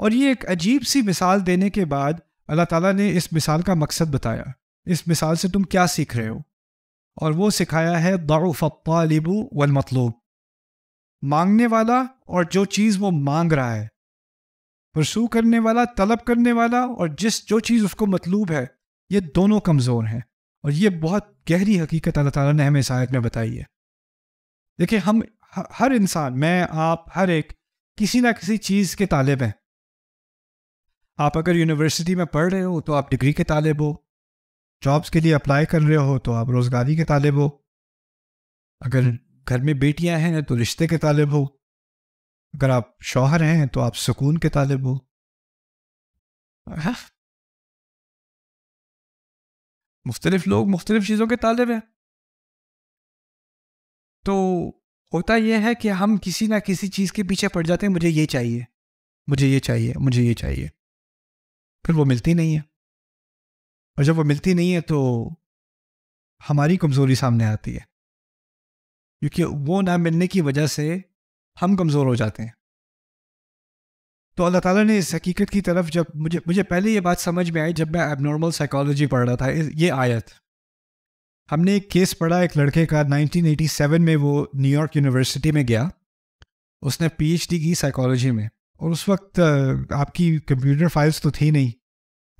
और ये एक अजीब सी मिसाल देने के बाद अल्लाह ताला ने इस मिसाल का मकसद बताया इस मिसाल से तुम क्या सीख रहे हो और वो सिखाया है दाफ़ालिबू वल मतलूब मांगने वाला और जो चीज़ वो मांग रहा है परसू करने वाला तलब करने वाला और जिस जो चीज़ उसको मतलूब है ये दोनों कमज़ोर हैं और ये बहुत गहरी हकीकत अल्लाह ताला ने हमें शायद में बताई है देखिए हम हर इंसान मैं आप हर एक किसी ना किसी चीज़ के तालिब हैं आप अगर यूनिवर्सिटी में पढ़ रहे हो तो आप डिग्री के तालब हो जॉब्स के लिए अप्लाई कर रहे हो तो आप रोज़गारी के तालब हो अगर हम्म। घर में बेटियां हैं तो रिश्ते के तालब हो अगर आप शौहर हैं तो आप सुकून के तालब हो हाँ। मुख्तलिफ लोग मुख्तलिफ चीज़ों के तालिब हैं तो होता यह है कि हम किसी ना किसी चीज़ के पीछे पड़ जाते हैं मुझे ये चाहिए मुझे ये चाहिए मुझे ये चाहिए फिर वो मिलती नहीं है और जब वो मिलती नहीं है तो हमारी कमज़ोरी सामने आती है क्योंकि वो ना मिलने की वजह से हम कमज़ोर हो जाते हैं तो अल्लाह ताला ने इस हकीकत की तरफ जब मुझे मुझे पहले ये बात समझ में आई जब मैं एबनॉर्मल साइकोलॉजी पढ़ रहा था ये आयत हमने एक केस पढ़ा एक लड़के का 1987 में वो न्यूयॉर्क यूनिवर्सिटी में गया उसने पीएचडी की साइकोलॉजी में और उस वक्त आपकी कंप्यूटर फाइल्स तो थी नहीं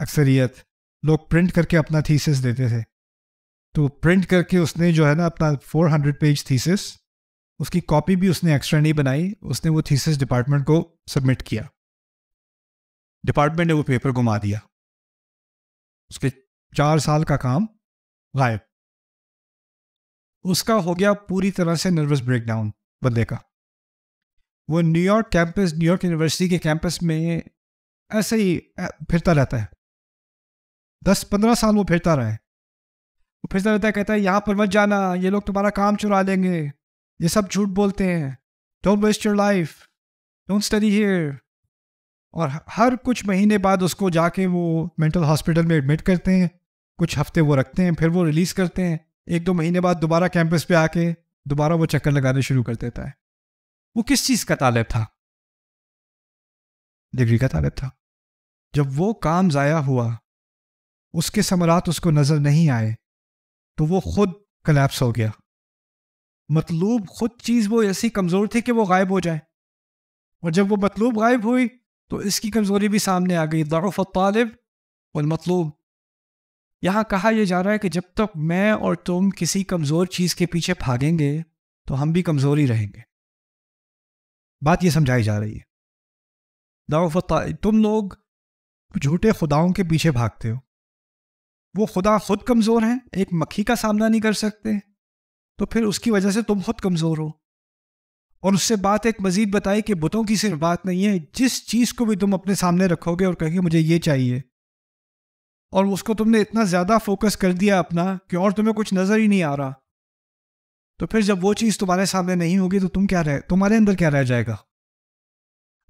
अक्सरियत लोग प्रिंट करके अपना थीसिस देते थे तो प्रिंट करके उसने जो है ना अपना 400 पेज थीसिस उसकी कॉपी भी उसने एक्स्ट्रा नहीं बनाई उसने वो थीसिस डिपार्टमेंट को सबमिट किया डिपार्टमेंट ने वो पेपर घुमा दिया उसके चार साल का काम गायब उसका हो गया पूरी तरह से नर्वस ब्रेकडाउन बंदे का वो न्यूयॉर्क कैंपस न्यूयॉर्क यूनिवर्सिटी के कैंपस में ऐसे ही फिरता रहता है दस पंद्रह साल वो फिरता रहा है वो फिरता रहता है कहता है यहाँ पर मत जाना ये लोग तुम्हारा काम चुरा लेंगे ये सब झूठ बोलते हैं don't waste your life don't study here और हर कुछ महीने बाद उसको जाके वो मेंटल हॉस्पिटल में एडमिट करते हैं कुछ हफ्ते वो रखते हैं फिर वो रिलीज़ करते हैं एक दो महीने बाद दोबारा कैंपस पे आके दोबारा वो चक्कर लगाने शुरू कर देता है वो किस चीज का तालब था डिग्री का तालब था जब वो काम ज़ाया हुआ उसके समरात उसको नज़र नहीं आए तो वो खुद कलेप्स हो गया मतलूब खुद चीज़ वो ऐसी कमज़ोर थी कि वो गायब हो जाए और जब वो मतलूब गायब हुई तो इसकी कमज़ोरी भी सामने आ गई दारफ़ तालब और मतलूब यहाँ कहा यह जा रहा है कि जब तक मैं और तुम किसी कमज़ोर चीज़ के पीछे भागेंगे तो हम भी कमजोर ही रहेंगे बात यह समझाई जा रही है दाव तुम लोग झूठे खुदाओं के पीछे भागते हो वो खुदा खुद कमज़ोर हैं एक मक्खी का सामना नहीं कर सकते तो फिर उसकी वजह से तुम खुद कमज़ोर हो और उससे बात एक मजीद बताई कि बुतों की सिर्फ बात नहीं है जिस चीज़ को भी तुम अपने सामने रखोगे और कहेंगे मुझे ये चाहिए और उसको तुमने इतना ज़्यादा फोकस कर दिया अपना कि और तुम्हें कुछ नज़र ही नहीं आ रहा तो फिर जब वो चीज़ तुम्हारे सामने नहीं होगी तो तुम क्या रहे तुम्हारे अंदर क्या रह जाएगा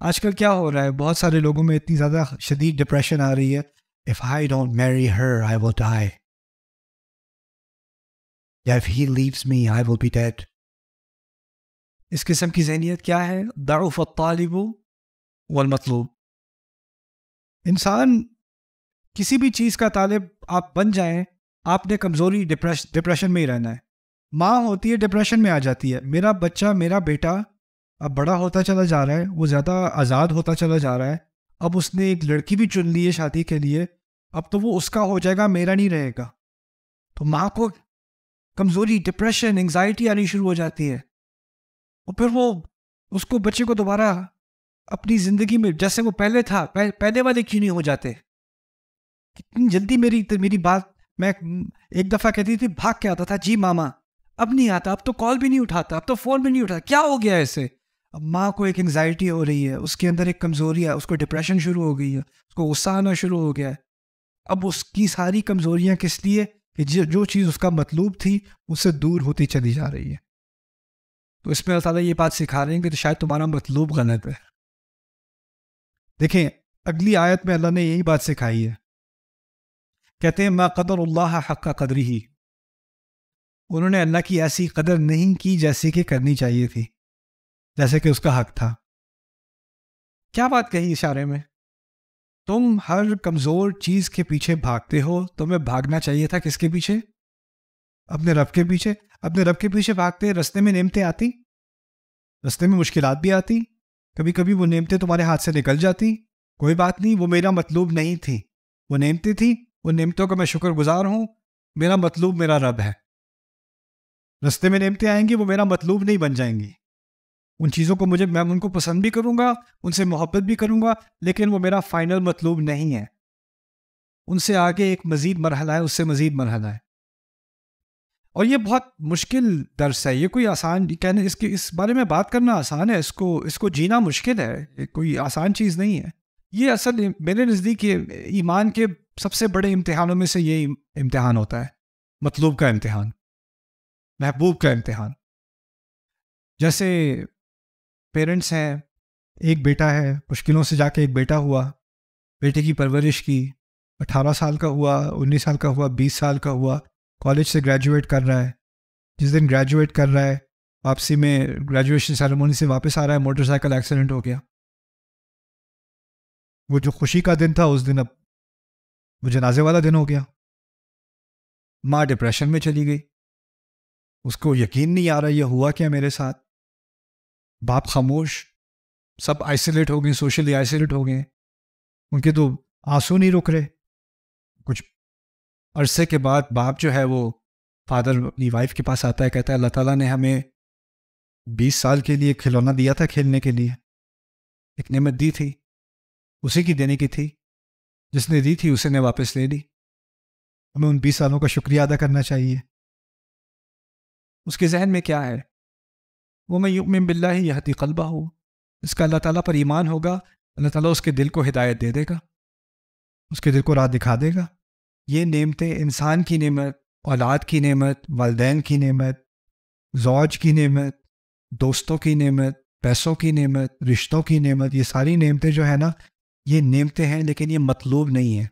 आजकल क्या हो रहा है बहुत सारे लोगों में इतनी ज़्यादा शदीद डिप्रेशन आ रही है if I don't marry her I वो डाई या if he leaves me I will be dead इस किस्म की जहनीत क्या है दारूफ तालिब वल मतलूब इंसान किसी भी चीज़ का तालिब आप बन जाएं आपने कमज़ोरी डिप्रेशन में ही रहना है माँ होती है डिप्रेशन में आ जाती है मेरा बच्चा मेरा बेटा अब बड़ा होता चला जा रहा है वो ज़्यादा आज़ाद होता चला जा रहा है अब उसने एक लड़की भी चुन ली है शादी के लिए अब तो वो उसका हो जाएगा मेरा नहीं रहेगा तो माँ को कमज़ोरी डिप्रेशन एंग्जाइटी आनी शुरू हो जाती है और फिर वो उसको बच्चे को दोबारा अपनी ज़िंदगी में जैसे वो पहले था पह, पहले वाले क्यों नहीं हो जाते कितनी जल्दी मेरी मेरी बात मैं एक दफ़ा कहती थी भाग के आता था जी मामा अब नहीं आता अब तो कॉल भी नहीं उठाता अब तो फ़ोन भी नहीं उठाता क्या हो गया इसे अब माँ को एक एंगजाइटी हो रही है उसके अंदर एक कमज़ोरी है उसको डिप्रेशन शुरू हो गई है उसको गुस्सा आना शुरू हो गया है अब उसकी सारी कमज़ोरियाँ किस लिए कि जो चीज़ उसका मतलूब थी उससे दूर होती चली जा रही है तो इसमें अल्लाह ये बात सिखा रहे हैं कि तो शायद तुम्हारा मतलूब गलत है देखें अगली आयत में अल्लाह ने यही बात सिखाई है कहते हैं मैं कदर अल्लाह हक का कदर ही उन्होंने अल्लाह की ऐसी कदर नहीं की जैसी कि करनी चाहिए थी जैसे कि उसका हक था क्या बात कही इशारे में तुम हर कमज़ोर चीज़ के पीछे भागते हो तुम्हें भागना चाहिए था किसके पीछे अपने रब के पीछे अपने रब के पीछे भागते रस्ते में नेमते आती रस्ते में मुश्किल भी आती कभी कभी वो नेमते तुम्हारे हाथ से निकल जाती कोई बात नहीं वो मेरा मतलूब नहीं थी वो नेमती थी उन नेमतों का मैं शुक्रगुजार हूँ मेरा मतलूब मेरा रब है रस्ते में नेमते आएंगी वो मेरा मतलूब नहीं बन जाएंगी उन चीज़ों को मुझे मैं उनको पसंद भी करूँगा उनसे मोहब्बत भी करूँगा लेकिन वो मेरा फाइनल मतलूब नहीं है उनसे आगे एक मज़ीद मरहला है उससे मज़ीद मरहला है और ये बहुत मुश्किल दर्स है ये कोई आसान कहने इसके इस बारे में बात करना आसान है इसको इसको जीना मुश्किल है कोई आसान चीज़ नहीं है ये असल मेरे नज़दीक ये ईमान के सबसे बड़े इम्तहानों में से ये इम्तहान होता है मतलूब का इम्तहान महबूब का इम्तहान जैसे पेरेंट्स हैं एक बेटा है मुश्किलों से जाके एक बेटा हुआ बेटे की परवरिश की अठारह साल का हुआ उन्नीस साल का हुआ बीस साल का हुआ कॉलेज से ग्रेजुएट कर रहा है जिस दिन ग्रेजुएट कर रहा है वापसी में ग्रेजुएशन सेरेमोनी से वापस आ रहा है मोटरसाइकिल एक्सीडेंट हो गया वो जो खुशी का दिन था उस दिन अब वो जनाजे वाला दिन हो गया माँ डिप्रेशन में चली गई उसको यकीन नहीं आ रहा यह हुआ क्या मेरे साथ बाप खामोश सब आइसोलेट हो गए सोशली आइसोलेट हो गए उनके तो आंसू नहीं रुक रहे कुछ अरसे के बाद बाप जो है वो फादर अपनी वाइफ के पास आता है कहता है अल्लाह ताला ने हमें बीस साल के लिए खिलौना दिया था खेलने के लिए एक नेमत दी थी उसी की देने की थी जिसने दी थी उसे ने वापस ले ली हमें उन बीस सालों का शुक्रिया अदा करना चाहिए उसके जहन में क्या है वो मैं युम बिल्ला ही यहती कलबा हो इसका अल्लाह ताला पर ईमान होगा अल्लाह ताला उसके दिल को हिदायत दे देगा उसके दिल को राह दिखा देगा ये नेमतें इंसान की नेमत औलाद की नेमत वालदे की नेमत जौज की नेमत दोस्तों की नेमत पैसों की नेमत रिश्तों की नेमत ये सारी नेमतें जो है ना ये नेमतें हैं लेकिन ये मतलूब नहीं हैं